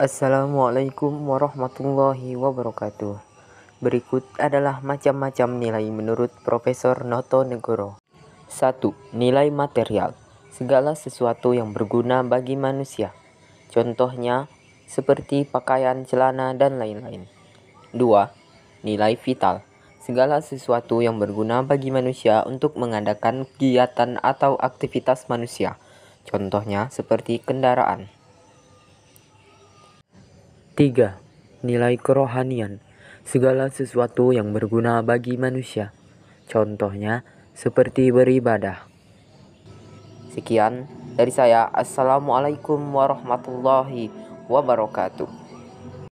Assalamualaikum warahmatullahi wabarakatuh. Berikut adalah macam-macam nilai menurut Profesor Noto Negoro. 1. Nilai material. Segala sesuatu yang berguna bagi manusia. Contohnya seperti pakaian, celana, dan lain-lain. 2. Nilai vital. Segala sesuatu yang berguna bagi manusia untuk mengadakan kegiatan atau aktivitas manusia. Contohnya seperti kendaraan. 3. Nilai kerohanian Segala sesuatu yang berguna bagi manusia Contohnya seperti beribadah Sekian dari saya Assalamualaikum warahmatullahi wabarakatuh